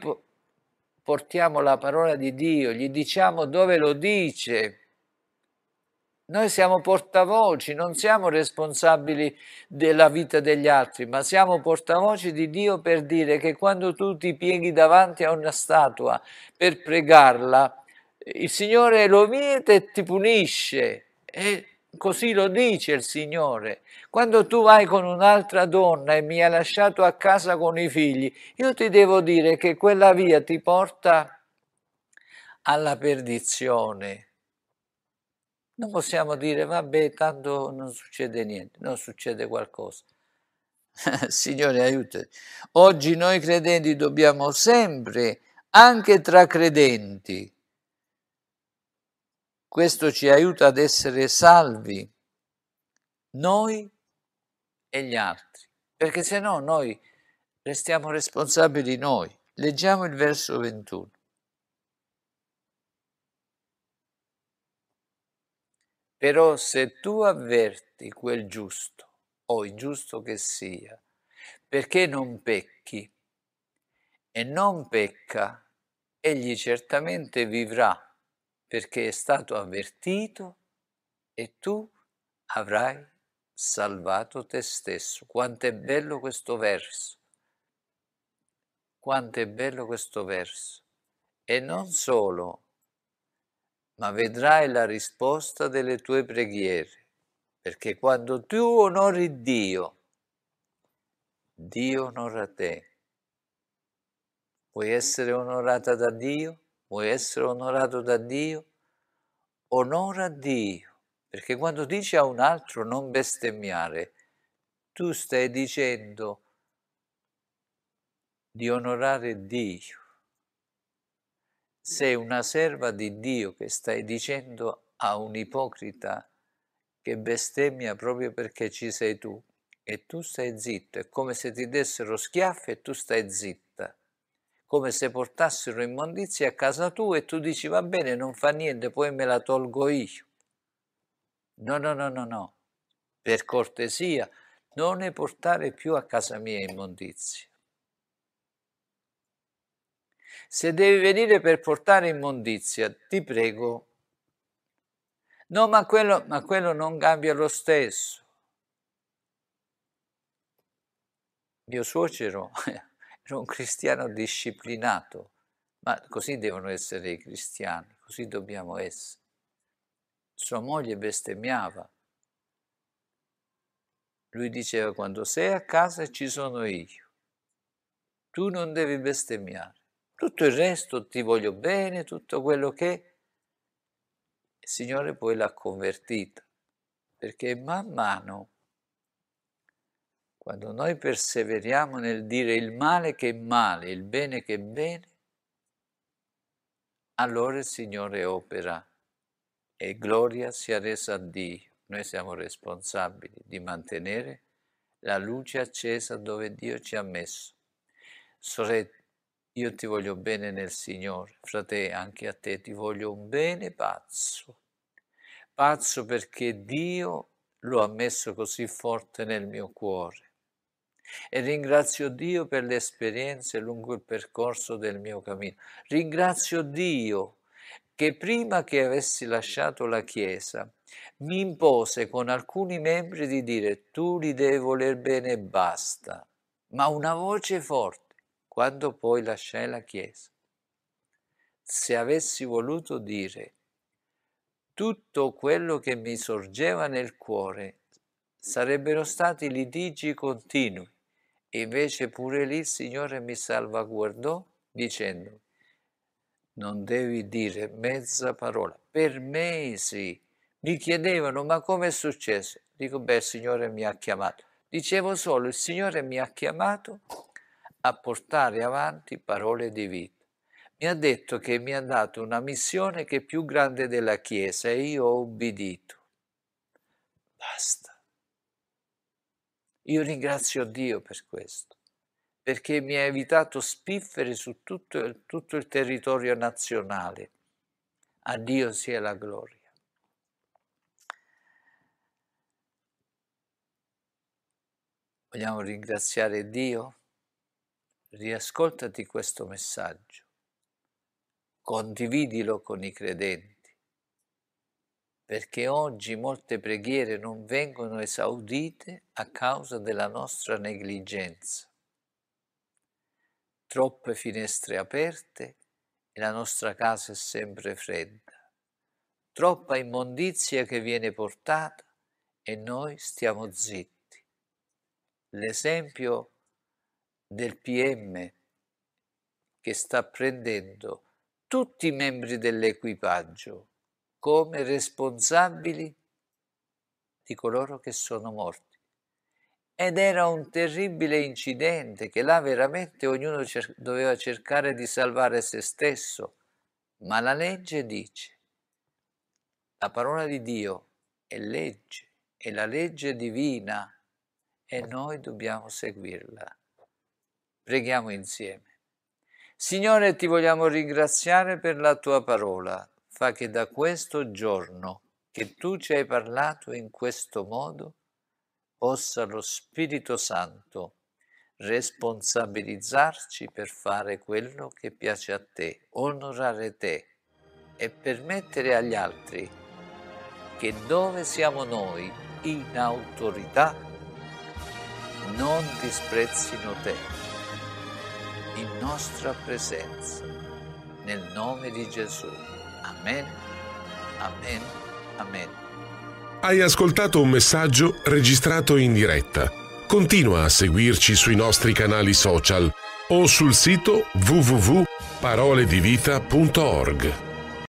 portiamo la parola di Dio, gli diciamo dove lo dice noi siamo portavoci, non siamo responsabili della vita degli altri, ma siamo portavoci di Dio per dire che quando tu ti pieghi davanti a una statua per pregarla, il Signore lo vieta e ti punisce. E così lo dice il Signore. Quando tu vai con un'altra donna e mi hai lasciato a casa con i figli, io ti devo dire che quella via ti porta alla perdizione non mm. possiamo dire, vabbè, tanto non succede niente, non succede qualcosa. Signore, aiutaci. Oggi noi credenti dobbiamo sempre, anche tra credenti, questo ci aiuta ad essere salvi, noi e gli altri, perché se no noi restiamo responsabili noi. Leggiamo il verso 21. Però se tu avverti quel giusto, o ingiusto che sia, perché non pecchi, e non pecca, egli certamente vivrà, perché è stato avvertito e tu avrai salvato te stesso. Quanto è bello questo verso. Quanto è bello questo verso. E non solo ma vedrai la risposta delle tue preghiere, perché quando tu onori Dio, Dio onora te. Vuoi essere onorata da Dio? Vuoi essere onorato da Dio? Onora Dio, perché quando dici a un altro non bestemmiare, tu stai dicendo di onorare Dio sei una serva di Dio che stai dicendo a un ipocrita che bestemmia proprio perché ci sei tu e tu stai zitto, è come se ti dessero schiaffi e tu stai zitta, come se portassero immondizie a casa tua e tu dici va bene, non fa niente, poi me la tolgo io. No, no, no, no, no, per cortesia, non ne portare più a casa mia immondizie. Se devi venire per portare immondizia, ti prego. No, ma quello, ma quello non cambia lo stesso. Mio suocero era un cristiano disciplinato, ma così devono essere i cristiani, così dobbiamo essere. Sua moglie bestemmiava. Lui diceva, quando sei a casa ci sono io, tu non devi bestemmiare. Tutto il resto ti voglio bene, tutto quello che... Il Signore poi l'ha convertita, perché man mano, quando noi perseveriamo nel dire il male che è male, il bene che è bene, allora il Signore opera e gloria sia resa a Dio. Noi siamo responsabili di mantenere la luce accesa dove Dio ci ha messo. Sorelle, io ti voglio bene nel Signore, frate, anche a te ti voglio un bene pazzo. Pazzo perché Dio lo ha messo così forte nel mio cuore. E ringrazio Dio per le esperienze lungo il percorso del mio cammino. Ringrazio Dio che prima che avessi lasciato la Chiesa mi impose con alcuni membri di dire tu li devi voler bene e basta, ma una voce forte quando poi lasciai la Chiesa. Se avessi voluto dire tutto quello che mi sorgeva nel cuore, sarebbero stati litigi continui. Invece pure lì il Signore mi salvaguardò dicendo, non devi dire mezza parola. Per mesi mi chiedevano, ma come è successo? Dico, beh, il Signore mi ha chiamato. Dicevo solo, il Signore mi ha chiamato a portare avanti parole di vita. Mi ha detto che mi ha dato una missione che è più grande della Chiesa e io ho ubbidito. Basta. Io ringrazio Dio per questo, perché mi ha evitato spiffere su tutto tutto il territorio nazionale. A Dio sia la gloria. Vogliamo ringraziare Dio riascoltati questo messaggio, condividilo con i credenti, perché oggi molte preghiere non vengono esaudite a causa della nostra negligenza. Troppe finestre aperte e la nostra casa è sempre fredda, troppa immondizia che viene portata e noi stiamo zitti. L'esempio è del PM che sta prendendo tutti i membri dell'equipaggio come responsabili di coloro che sono morti. Ed era un terribile incidente che là veramente ognuno cer- doveva cercare di salvare se stesso, ma la legge dice, la parola di Dio è legge, è la legge divina e noi dobbiamo seguirla. Preghiamo insieme. Signore, ti vogliamo ringraziare per la tua parola. Fa che da questo giorno che tu ci hai parlato in questo modo, possa lo Spirito Santo responsabilizzarci per fare quello che piace a te, onorare te e permettere agli altri che dove siamo noi in autorità non disprezzino te in nostra presenza. Nel nome di Gesù. Amen, amen, amen. Hai ascoltato un messaggio registrato in diretta. Continua a seguirci sui nostri canali social o sul sito www.paroledivita.org.